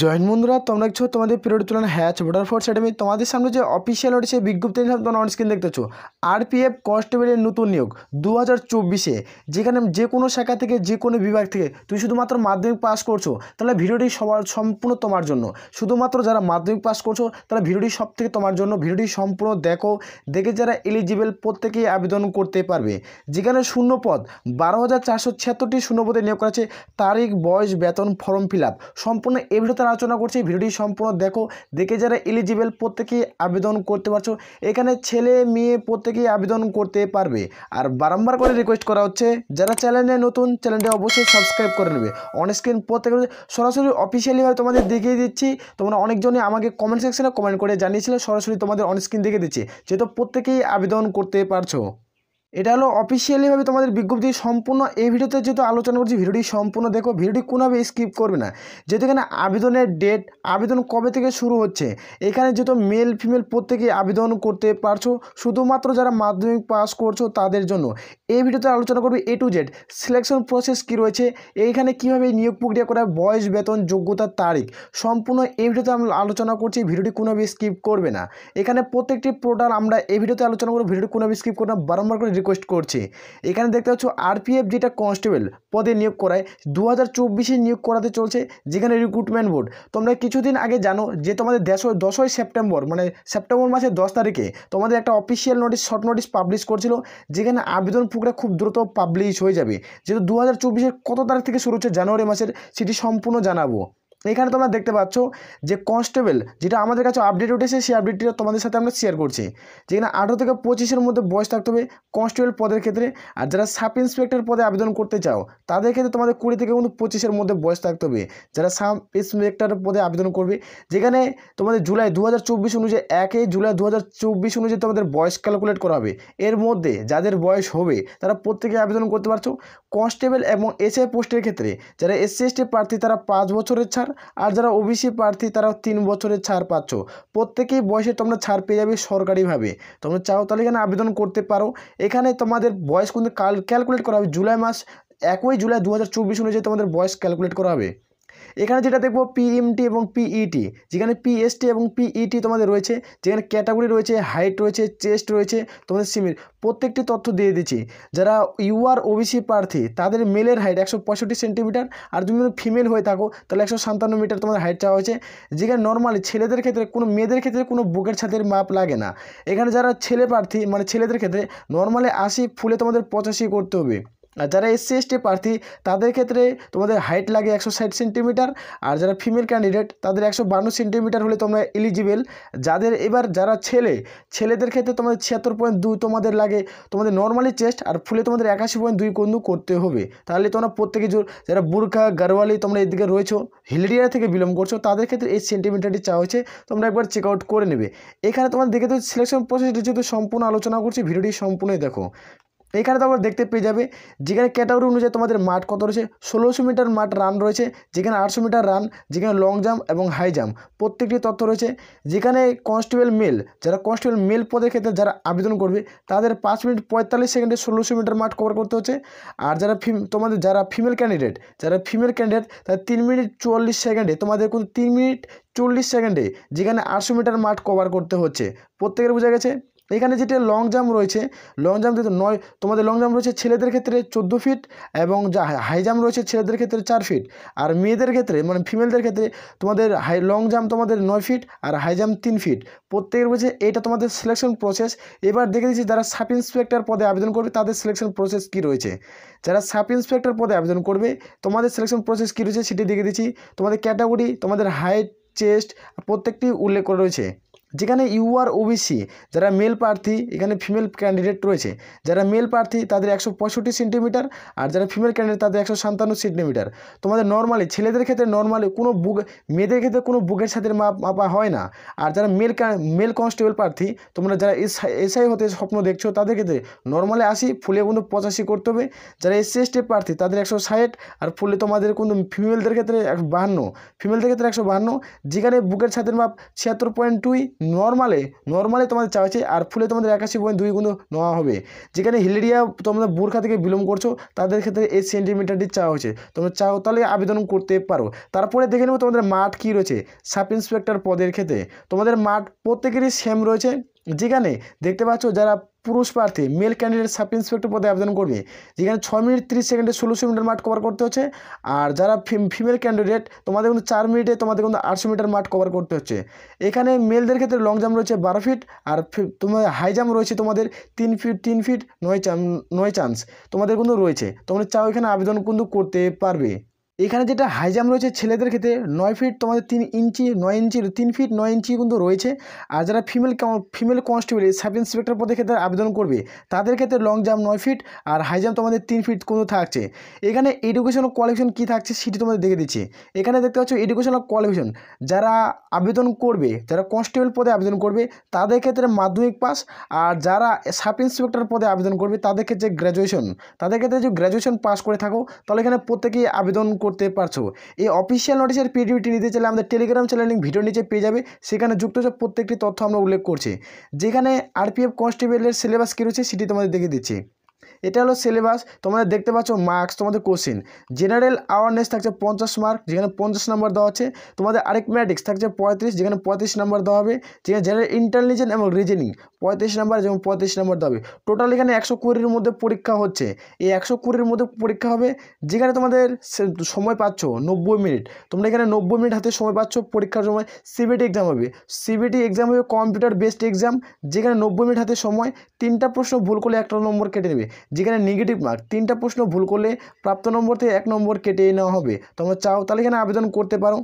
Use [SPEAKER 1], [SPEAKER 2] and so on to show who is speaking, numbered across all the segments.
[SPEAKER 1] join বন্ধুরা তোমরা কিছু তোমাদের পিরিয়ড তুলনায় হ্যাচ ভোটার ফোর্স একাডেমি তোমাদের সামনে যে অফিসিয়াল রয়েছে বিজ্ঞপ্তি তোমরা অনস্ক্রিন দেখতেছো আরপিএফ কনস্টেবলের নতুন নিয়োগ দু হাজার চব্বিশে যেখানে যে কোনো শাখা থেকে যে কোনো বিভাগ থেকে তুমি শুধুমাত্র মাধ্যমিক পাস করছো তাহলে ভিডিওটি সবার সম্পূর্ণ তোমার জন্য শুধুমাত্র যারা মাধ্যমিক পাস করছো তারা ভিডিওটি সব থেকে তোমার জন্য ভিডিওটি সম্পূর্ণ দেখো দেখে যারা এলিজিবল প্রত্যেকেই আবেদন করতে পারবে যেখানে শূন্য পদ বারো হাজার চারশো ছিয়াত্তরটি শূন্যপদে নিয়োগ করা আছে তারিখ বয়স বেতন ফর্ম ফিল আপ সম্পূর্ণ এ ভিডিওতে আলোচনা করছি ভিডিওটি সম্পূর্ণ দেখো দেখে যারা এলিজিবেল প্রত্যেকেই আবেদন করতে পারছো এখানে ছেলে মেয়ে প্রত্যেকেই আবেদন করতে পারবে আর বারম্বার করে রিকোয়েস্ট করা হচ্ছে যারা চ্যানেলে নতুন চ্যানেলটি অবশ্যই সাবস্ক্রাইব করে নেবে স্ক্রিন প্রত্যেক সরাসরি অফিসিয়ালিভাবে তোমাদের দেখিয়ে দিচ্ছি তোমরা অনেকজনই আমাকে কমেন্ট সেকশনে কমেন্ট করে জানিয়েছিলে সরাসরি তোমাদের অনস্ক্রিন দেখে দিচ্ছি যেহেতু প্রত্যেকেই আবেদন করতে পারছো এটা হলো অফিসিয়ালিভাবে তোমাদের বিজ্ঞপ্তি সম্পূর্ণ এই ভিডিওতে যেহেতু আলোচনা করছি ভিডিওটি সম্পূর্ণ দেখো ভিডিওটি কোনোভাবে স্কিপ করবে না যেহেতু এখানে আবেদনের ডেট আবেদন কবে থেকে শুরু হচ্ছে এখানে যেহেতু মেল ফিমেল প্রত্যেকেই আবেদন করতে পারছো শুধুমাত্র যারা মাধ্যমিক পাস করছো তাদের জন্য এই ভিডিওতে আলোচনা করবে A to Z selection process কি রয়েছে এইখানে কীভাবে নিয়োগ প্রক্রিয়া করা বয়স বেতন যোগ্যতার তারিখ সম্পূর্ণ এই ভিডিওতে আমরা আলোচনা করছি ভিডিওটি কোনোভাবে স্কিপ করবে না এখানে প্রত্যেকটি পোর্টাল আমরা এই ভিডিওতে আলোচনা করবো ভিডিওটি কোনোভাবে স্কিপ করবে না বারম্বার করে রিকোয়েস্ট করছে এখানে দেখতে পাচ্ছ আরপিএফ যেটা কনস্টেবল পদে নিয়োগ করায় দু হাজার নিয়োগ করাতে চলছে যেখানে রিক্রুটমেন্ট বোর্ড তোমরা কিছুদিন আগে জানো যে তোমাদের দেশো দশই সেপ্টেম্বর মানে সেপ্টেম্বর মাসের দশ তারিখে তোমাদের একটা official notice short notice publish করছিল যেখানে আবেদন প্রক্রিয়া খুব দ্রুত পাবলিশ হয়ে যাবে যেহেতু দু হাজার কত তারিখ থেকে শুরু হচ্ছে জানুয়ারি মাসের সেটি সম্পূর্ণ জানাবো এখানে তোমরা দেখতে পাচ্ছ যে কনস্টেবল যেটা আমাদের কাছে আপডেট উঠেছে সেই আপডেটটা তোমাদের সাথে আমরা শেয়ার করছি যেখানে আঠেরো থেকে পঁচিশের মধ্যে বয়স থাকতে হবে কনস্টেবল পদের ক্ষেত্রে আর যারা সাব ইন্সপেক্টর পদে আবেদন করতে চাও তাদের ক্ষেত্রে তোমাদের কুড়ি থেকে কিন্তু পঁচিশের মধ্যে বয়স থাকতে হবে যারা সাব ইন্সপেক্টর পদে আবেদন করবে যেখানে তোমাদের জুলাই দু হাজার অনুযায়ী একে জুলাই দু হাজার অনুযায়ী তোমাদের বয়স ক্যালকুলেট করা হবে এর মধ্যে যাদের বয়স হবে তারা প্রত্যেকে আবেদন করতে পারছো কনস্টেবল এবং এসআই পোস্টের ক্ষেত্রে যারা এসসি এসটি প্রার্থী তারা পাঁচ বছরের ছাড় ছাড় আর যারা ওবিসি প্রার্থী তারা তিন বছরের ছাড় পাচ্ছ প্রত্যেকেই বয়সে তোমরা ছাড় পেয়ে যাবে সরকারিভাবে তোমরা চাও তাহলে এখানে আবেদন করতে পারো এখানে তোমাদের বয়স কিন্তু ক্যালকুলেট করা হবে জুলাই মাস একই জুলাই দু হাজার চব্বিশ অনুযায়ী তোমাদের বয়স ক্যালকুলেট করা হবে এখানে যেটা দেখবো পিএমটি এবং পিইটি e যেখানে পিএসটি এবং পিইটি e তোমাদের রয়েছে যেখানে ক্যাটাগরি রয়েছে হাইট রয়েছে চেস্ট রয়েছে তোমাদের সিমের প্রত্যেকটি তথ্য দিয়ে দিচ্ছি যারা ইউআর ওবিসি প্রার্থী তাদের মেলের হাইট একশো পঁয়ষট্টি সেন্টিমিটার আর তুমি যদি ফিমেল হয়ে থাকো তাহলে একশো সাতান্ন মিটার তোমাদের হাইট চাওয়া হয়েছে যেখানে নর্মালি ছেলেদের ক্ষেত্রে কোনো মেয়েদের ক্ষেত্রে কোনো বুকের ছাদের মাপ লাগে না এখানে যারা ছেলে প্রার্থী মানে ছেলেদের ক্ষেত্রে নর্মালি আশি ফুলে তোমাদের পঁচাশি করতে হবে আর যারা এসসি এসটি প্রার্থী তাদের ক্ষেত্রে তোমাদের হাইট লাগে একশো ষাট সেন্টিমিটার আর যারা ফিমেল ক্যান্ডিডেট তাদের একশো বান্ন সেন্টিমিটার হলে তোমরা এলিজিবেল যাদের এবার যারা ছেলে ছেলেদের ক্ষেত্রে তোমাদের ছিয়াত্তর পয়েন্ট দুই তোমাদের লাগে তোমাদের নর্মালি চেস্ট আর ফুলে তোমাদের একাশি পয়েন্ট দুই কন্দু করতে হবে তাহলে তোমরা প্রত্যেকে জোর যারা বুর্খা গারওয়ালি তোমরা এদিকে রয়েছো হিলেরিয়া থেকে বিলং করছো তাদের ক্ষেত্রে এই সেন্টিমিটারটি চাওয়া হয়েছে তোমরা একবার চেক আউট করে নেবে এখানে তোমাদের দেখে তো সিলেকশন প্রসেসটি যেহেতু সম্পূর্ণ আলোচনা করছি ভিডিওটি সম্পূর্ণই দেখো এখানে তোমরা দেখতে পেয়ে যাবে যেখানে ক্যাটাগরি অনুযায়ী তোমাদের মাঠ কত রয়েছে ষোলোশো মিটার মাঠ রান রয়েছে যেখানে আটশো মিটার রান যেখানে লং জাম্প এবং হাই জাম্প প্রত্যেকটি তথ্য রয়েছে যেখানে কনস্টেবল মেল যারা কনস্টেবল মেল পদের ক্ষেত্রে যারা আবেদন করবে তাদের পাঁচ মিনিট পঁয়তাল্লিশ সেকেন্ডে ষোলোশো মিটার মাঠ কভার করতে হচ্ছে আর যারা ফিম তোমাদের যারা ফিমেল ক্যান্ডিডেট যারা ফিমেল ক্যান্ডিডেট তারা তিন মিনিট চুয়াল্লিশ সেকেন্ডে তোমাদের কিন্তু তিন মিনিট চল্লিশ সেকেন্ডে যেখানে আটশো মিটার মাঠ কভার করতে হচ্ছে প্রত্যেকের বোঝা গেছে এখানে যেটা লং জাম্প রয়েছে লং জাম্প যেহেতু নয় তোমাদের লং জাম্প রয়েছে ছেলেদের ক্ষেত্রে চোদ্দো ফিট এবং যা হাই জাম্প রয়েছে ছেলেদের ক্ষেত্রে চার ফিট আর মেয়েদের ক্ষেত্রে মানে ফিমেলদের ক্ষেত্রে তোমাদের হাই লং জাম্প তোমাদের নয় ফিট আর হাই জাম্প তিন ফিট প্রত্যেকের বলছে এটা তোমাদের সিলেকশন প্রসেস এবার দেখে দিচ্ছি যারা সাব ইন্সপেক্টর পদে আবেদন করবে তাদের সিলেকশন প্রসেস কি রয়েছে যারা সাব ইন্সপেক্টর পদে আবেদন করবে তোমাদের সিলেকশন প্রসেস কী রয়েছে সেটি দেখে দিচ্ছি তোমাদের ক্যাটাগরি তোমাদের হাইট চেস্ট প্রত্যেকটি উল্লেখ করা রয়েছে যেখানে ইউআর ওবিসি যারা মেল প্রার্থী এখানে ফিমেল ক্যান্ডিডেট রয়েছে যারা মেল প্রার্থী তাদের একশো পঁয়ষট্টি সেন্টিমিটার আর যারা ফিমেল ক্যান্ডিডেট তাদের একশো সাতান্ন সেন্টিমিটার তোমাদের নর্মালি ছেলেদের ক্ষেত্রে নর্মালি কোনো বুক মেয়েদের ক্ষেত্রে কোনো বুকের সাথে মাপা হয় না আর যারা মেল মেল কনস্টেবল প্রার্থী তোমরা যারা এসআই হতে স্বপ্ন দেখছো তাদের ক্ষেত্রে নর্মালি আসি ফুলে কিন্তু পঁচাশি করতে হবে যারা এসসি এসটি প্রার্থী তাদের একশো ষাট আর ফুলে তোমাদের কিন্তু ফিমেলদের ক্ষেত্রে একশো বাহান্ন ফিমেলদের ক্ষেত্রে একশো বাহান্ন যেখানে বুকের ছাদের মাপ ছিয়াত্তর পয়েন্ট টুই নর্মালে নর্মালে তোমাদের চাওয়া হচ্ছে আর ফুলে তোমাদের একাশি পয়েন্ট দুই গুণ নেওয়া হবে যেখানে হিলেরিয়া তোমরা বোরখা থেকে বিলম্ব করছো তাদের ক্ষেত্রে এই সেন্টিমিটারটি চাওয়া হচ্ছে তোমরা চাও তাহলে আবেদন করতে পারো তারপরে দেখে নেবো তোমাদের মাঠ কী রয়েছে সাব ইন্সপেক্টর পদের ক্ষেত্রে তোমাদের মাঠ প্রত্যেকেরই সেম রয়েছে যেখানে দেখতে পাচ্ছ যারা পুরুষ প্রার্থী মেল ক্যান্ডিডেট সাব ইন্সপেক্টর পদে আবেদন করবে যেখানে ছয় মিনিট তিরিশ সেকেন্ডে ষোলোশো মিটার মাঠ কভার করতে হচ্ছে আর যারা ফিমেল ক্যান্ডিডেট তোমাদের কিন্তু চার মিনিটে তোমাদের কিন্তু আটশো মিটার মাঠ কভার করতে হচ্ছে এখানে মেলদের ক্ষেত্রে লং জাম্প রয়েছে বারো ফিট আর তোমাদের হাই জাম্প রয়েছে তোমাদের তিন ফিট তিন ফিট নয় নয় চান্স তোমাদের কিন্তু রয়েছে তোমরা চাও এখানে আবেদন কিন্তু করতে পারবে এখানে যেটা হাইজাম রয়েছে ছেলেদের ক্ষেত্রে নয় ফিট তোমাদের তিন ইঞ্চি নয় ইঞ্চি তিন ফিট নয় ইঞ্চি কিন্তু রয়েছে আর যারা female female constable sub inspector পদের ক্ষেত্রে আবেদন করবে তাদের ক্ষেত্রে লং জাম্প নয় ফিট আর জাম্প তোমাদের তিন ফিট কিন্তু থাকছে এখানে এডুকেশনাল কোয়ালিফিকেশন কী থাকছে সেটি তোমাদের দেখে দিচ্ছি এখানে দেখতে পাচ্ছ এডুকেশনাল কোয়ালিফিকেশন যারা আবেদন করবে যারা কনস্টেবল পদে আবেদন করবে তাদের ক্ষেত্রে মাধ্যমিক পাস আর যারা সাব ইন্সপেক্টর পদে আবেদন করবে তাদের ক্ষেত্রে গ্র্যাজুয়েশন তাদের ক্ষেত্রে যদি গ্র্যাজুয়েশন পাস করে থাকো তাহলে এখানে প্রত্যেকেই আবেদন করতে পারছো এই অফিসিয়াল নোটিশের পিডিএফটি নিতে চাইলে আমাদের টেলিগ্রাম চ্যানেল লিঙ্ক ভিডিও নিচে পেয়ে যাবে সেখানে যুক্ত সব প্রত্যেকটি তথ্য আমরা উল্লেখ করছি যেখানে আরপিএফ কনস্টেবলের সিলেবাস কী রয়েছে সেটি তোমাদের দেখে দিচ্ছি এটা হলো সিলেবাস তোমাদের দেখতে পাচ্ছ মার্কস তোমাদের কোশ্চিন জেনারেল অ্যাওয়ারনেস থাকছে পঞ্চাশ মার্ক যেখানে পঞ্চাশ নম্বর দেওয়া আছে তোমাদের আরেকম্যাটিক্স থাকছে পঁয়ত্রিশ যেখানে পঁয়ত্রিশ নম্বর দেওয়া হবে যেখানে জেনারেল ইন্টেলিজেন্স এবং রিজেনিং পঁয়ত্রিশ নাম্বার যেমন পঁয়ত্রিশ নাম্বার দাবি টোটাল এখানে একশো কুড়ির মধ্যে পরীক্ষা হচ্ছে এই একশো কুড়ির মধ্যে পরীক্ষা হবে যেখানে তোমাদের সময় পাচ্ছ নব্বই মিনিট তোমরা এখানে নব্বই মিনিট হাতে সময় পাচ্ছ পরীক্ষার সময় সিবিটি এক্সাম হবে সিবিটি এক্সাম হবে কম্পিউটার বেসড এক্সাম যেখানে নব্বই মিনিট হাতে সময় তিনটা প্রশ্ন ভুল করলে একটা নম্বর কেটে নেবে যেখানে নেগেটিভ মার্ক তিনটা প্রশ্ন ভুল করলে প্রাপ্ত নম্বর থেকে এক নম্বর কেটে নেওয়া হবে তোমরা চাও তাহলে এখানে আবেদন করতে পারো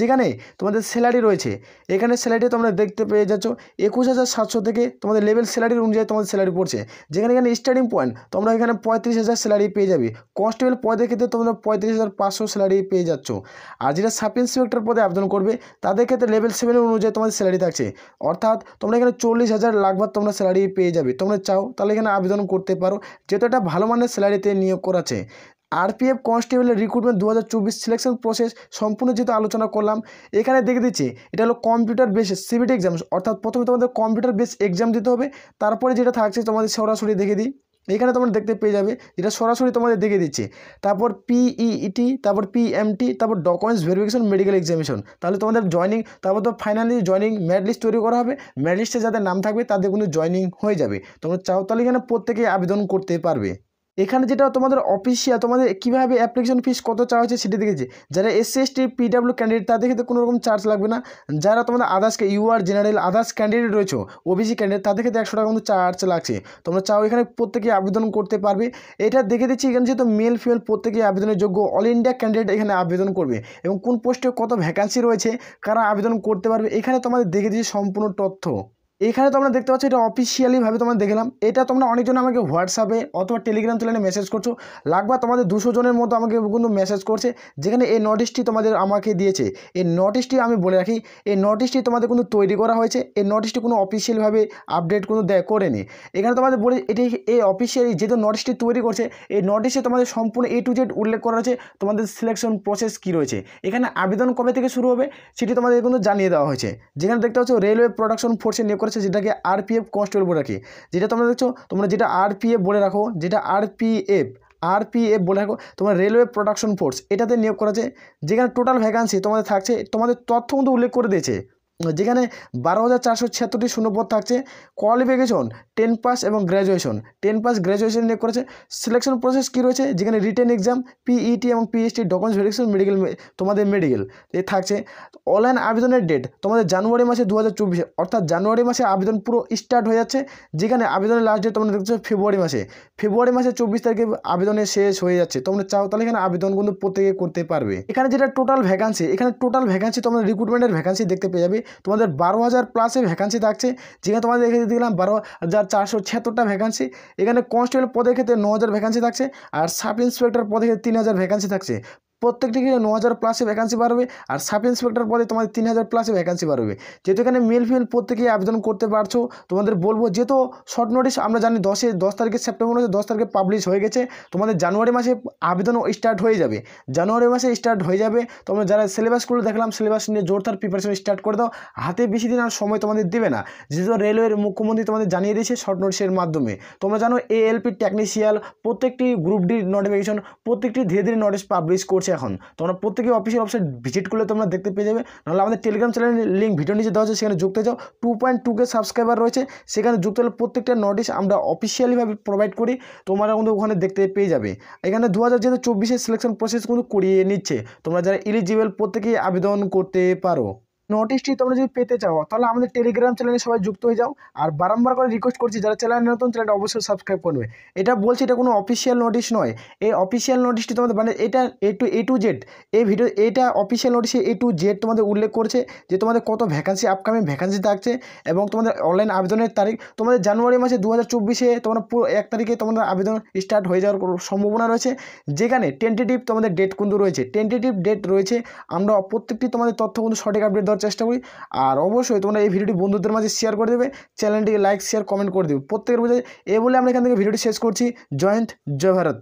[SPEAKER 1] যেখানে তোমাদের স্যালারি রয়েছে এখানে স্যালারি তোমরা দেখতে পেয়ে যাচ্ছ একুশ হাজার সাতশো থেকে তোমাদের লেভেল স্যালারির অনুযায়ী তোমাদের স্যালারি পড়ছে যেখানে এখানে স্টার্টিং পয়েন্ট তোমরা এখানে পঁয়ত্রিশ হাজার স্যালারি পেয়ে যাবে কনস্টেবল পদের ক্ষেত্রে তোমরা পঁয়ত্রিশ হাজার পাঁচশো স্যালারি পেয়ে যাচ্ছ আর যেটা সাব ইন্সপেক্টর পদে আবেদন করবে তাদের ক্ষেত্রে লেভেল সেভেনের অনুযায়ী তোমাদের স্যালারি থাকছে অর্থাৎ তোমরা এখানে চল্লিশ হাজার লাখবার তোমরা স্যালারি পেয়ে যাবে তোমরা চাও তাহলে এখানে আবেদন করতে পারো যেহেতু একটা ভালো মানের স্যালারিতে নিয়োগ করাছে আরপিএফ কনস্টেবলের রিক্রুটমেন্ট দু হাজার সিলেকশন প্রসেস সম্পূর্ণ যেহেতু আলোচনা করলাম এখানে দেখে দিচ্ছে এটা হলো কম্পিউটার বেস সিভিটি এক্সাম অর্থাৎ প্রথমে তোমাদের কম্পিউটার বেস এক্সাম দিতে হবে তারপরে যেটা থাকছে তোমাদের সরাসরি দেখে দিই এখানে তোমরা দেখতে পেয়ে যাবে যেটা সরাসরি তোমাদের দেখে দিচ্ছে তারপর পিইটি e e তারপর পিএমটি তারপর ডকুমেন্টস ভেরিফিকেশন মেডিকেল এক্সামিনেশন তাহলে তোমাদের জয়নিং তারপর তো ফাইনালি জয়নিং ম্যাট লিস্ট তৈরি করা হবে ম্যাট লিস্টে যাদের নাম থাকবে তাদের কিন্তু জয়নিং হয়ে যাবে তোমরা চাও তাহলে এখানে প্রত্যেকেই আবেদন করতে পারবে এখানে যেটা তোমাদের অফিসিয়াল তোমাদের কীভাবে অ্যাপ্লিকেশন ফিস কত চাওয়া হয়েছে সেটা দেখেছি যারা এসসি এসটি পিডাব্লিউ ক্যান্ডিডেট তাদের ক্ষেত্রে কোনো রকম চার্জ লাগবে না যারা তোমাদের আদার্সকে U R general others candidate রয়েছে ওবিসি ক্যান্ডিডেট তাদের ক্ষেত্রে একশো টাকা কিন্তু চার্জ লাগছে তোমরা চাও এখানে প্রত্যেকে আবেদন করতে পারবে এটা দেখে দিচ্ছি এখানে যেহেতু মেল ফিমেল প্রত্যেকে আবেদনের যোগ্য অল ইন্ডিয়া ক্যান্ডিডেট এখানে আবেদন করবে এবং কোন পোস্টে কত ভ্যাকান্সি রয়েছে কারা আবেদন করতে পারবে এখানে তোমাদের দেখে দিচ্ছি সম্পূর্ণ তথ্য এখানে তোমরা দেখতে পাচ্ছ এটা অফিসিয়ালিভাবে তোমরা দেখলাম এটা তোমরা অনেকজন আমাকে হোয়াটসঅ্যাপে অথবা টেলিগ্রাম চ্যানেলে মেসেজ করছো লাগবা তোমাদের দুশো জনের মতো আমাকে কিন্তু মেসেজ করছে যেখানে এই নোটিশটি তোমাদের আমাকে দিয়েছে এই নোটিশটি আমি বলে রাখি এই নোটিশটি তোমাদের কিন্তু তৈরি করা হয়েছে এই নোটিশটি কোনো অফিসিয়ালভাবে আপডেট কোনো দেয় করেনি এখানে তোমাদের বলে এটি এই অফিসিয়ালি যেহেতু নোটিশটি তৈরি করছে এই নোটিশে তোমাদের সম্পূর্ণ এ টু জেড উল্লেখ করা রয়েছে তোমাদের সিলেকশন প্রসেস কী রয়েছে এখানে আবেদন কবে থেকে শুরু হবে সেটি তোমাদের কিন্তু জানিয়ে দেওয়া হয়েছে যেখানে দেখতে পাচ্ছ রেলওয়ে প্রোডাকশন ফোর্সে নিয়োগ করেছে যেটাকে আরপিএফ কনস্টেবল বলে রাখি যেটা তোমরা দেখছো তোমরা যেটা আরপিএফ বলে রাখো যেটা আরপিএফ আরপিএফ বলে রাখো তোমার রেলওয়ে প্রোডাকশন ফোর্স এটাতে নিয়োগ করা আছে যেখানে টোটাল ভ্যাকান্সি তোমাদের থাকছে তোমাদের তথ্য কিন্তু উল্লেখ করে দিয়েছে যেখানে বারো হাজার চারশো ছিয়াত্তরটি শূন্যপদ থাকছে কোয়ালিফিকেশন টেন পাস এবং গ্র্যাজুয়েশন টেন পাস গ্র্যাজুয়েশন নিয়ে করেছে সিলেকশন প্রসেস কী রয়েছে যেখানে রিটেন এক্সাম পিইটি এবং পিএইচটি ডকুমেন্টস ভেরিফিকেশন মেডিকেল তোমাদের মেডিকেল এ থাকছে অনলাইন আবেদনের ডেট তোমাদের জানুয়ারি মাসে দু হাজার চব্বিশে অর্থাৎ জানুয়ারি মাসে আবেদন পুরো স্টার্ট হয়ে যাচ্ছে যেখানে আবেদনের লাস্ট ডেট তোমরা দেখছো ফেব্রুয়ারি মাসে ফেব্রুয়ারি মাসে চব্বিশ তারিখে আবেদনের শেষ হয়ে যাচ্ছে তোমরা চাও তাহলে এখানে আবেদন কিন্তু প্রত্যেকে করতে পারবে এখানে যেটা টোটাল ভ্যাকান্সি এখানে টোটাল ভ্যাকান্সি তোমরা রিক্রুটমেন্টের ভ্যাকান্সি দেখতে পেয়ে যাবে তোমাদের বারো হাজার প্লাসে ভ্যাকান্সি থাকছে যেখানে তোমাদের এখানে দেখলাম বারো হাজার চারশো ছিয়াত্তরটা ভ্যাকান্সি এখানে কনস্টেবল পদের ক্ষেত্রে ন হাজার ভ্যাকান্সি থাকছে আর সাব ইন্সপেক্টর ক্ষেত্রে তিন হাজার ভ্যাকান্সি থাকছে প্রত্যেক ক্ষেত্রে ন হাজার প্লাসে ভ্যাকান্সি বাড়বে আর সাব ইন্সপেক্টর পদে তোমাদের তিন হাজার প্লাসে ভ্যাকান্সি বাড়বে যেহেতু এখানে মেল ফিমেল প্রত্যেকেই আবেদন করতে পারছো তোমাদের বলবো যেহেতু শর্ট নোটিস আমরা জানি দশে দশ তারিখে সেপ্টেম্বর মাসে দশ তারিখে পাবলিশ হয়ে গেছে তোমাদের জানুয়ারি মাসে আবেদন স্টার্ট হয়ে যাবে জানুয়ারি মাসে স্টার্ট হয়ে যাবে তোমরা যারা সিলেবাসগুলো দেখলাম সিলেবাস নিয়ে জোরদার প্রিপারেশন স্টার্ট করে দাও হাতে বেশি দিন আর সময় তোমাদের দেবে না যেহেতু রেলওয়ের মুখ্যমন্ত্রী তোমাদের জানিয়ে দিয়েছে শর্ট নোটিসের মাধ্যমে তোমরা জানো এএলপি টেকনিশিয়াল প্রত্যেকটি গ্রুপ ডির নোটিফিকেশন প্রত্যেকটি ধীরে ধীরে নোটিস পাবলিশ করছে এখন তোমরা প্রত্যেকে অফিসের অফিসে ভিজিট করলে তোমরা দেখতে পেয়ে যাবে নাহলে আমাদের টেলিগ্রাম চ্যানেলের লিঙ্ক ভিডিও নিচে দেওয়া হচ্ছে সেখানে যুক্ত যাও টু পয়েন্ট টুকে সাবস্ক্রাইবার রয়েছে সেখানে যুক্ত হলে প্রত্যেকটা নোটিশ আমরা অফিসিয়ালিভাবে প্রোভাইড করি তোমরা কিন্তু ওখানে দেখতে পেয়ে যাবে এখানে দু হাজার যেহেতু চব্বিশের সিলেকশন প্রসেস কিন্তু করিয়ে নিচ্ছে তোমরা যারা এলিজিবল প্রত্যেকেই আবেদন করতে পারো নোটিশটি তোমরা যদি পেতে চাও তাহলে আমাদের টেলিগ্রাম চ্যানেলে সবাই যুক্ত হয়ে যাও আর বারম্বার করে রিকোয়েস্ট করছি যারা চ্যানেল নতুন চ্যানেলটা অবশ্যই সাবস্ক্রাইব করবে এটা বলছি এটা কোনো অফিসিয়াল নোটিশ নয় এই অফিসিয়াল নোটিশটি তোমাদের মানে এটা A to A to Z এই ভিডিও এটা অফিসিয়াল নোটিশে এ টু জেড তোমাদের উল্লেখ করছে যে তোমাদের কত ভ্যাকান্সি আপকামিং ভ্যাকান্সি থাকছে এবং তোমাদের অনলাইন আবেদনের তারিখ তোমাদের জানুয়ারি মাসে দু হাজার চব্বিশে তোমার পুরো এক তারিখে তোমাদের আবেদন স্টার্ট হয়ে যাওয়ার সম্ভাবনা রয়েছে যেখানে টেন্টেটিভ তোমাদের ডেট কিন্তু রয়েছে টেন্টেটিভ ডেট রয়েছে আমরা প্রত্যেকটি তোমাদের তথ্য কিন্তু সঠিক আপডেট দেওয়ার চেষ্টা করি আর অবশ্যই তোমরা এই ভিডিওটি বন্ধুদের মাঝে শেয়ার করে দেবে চ্যানেলটিকে লাইক শেয়ার কমেন্ট করে দেবে প্রত্যেকের বোঝায় এ বলে আমরা এখান থেকে ভিডিওটি শেষ করছি জয়েন্ট জয় ভারত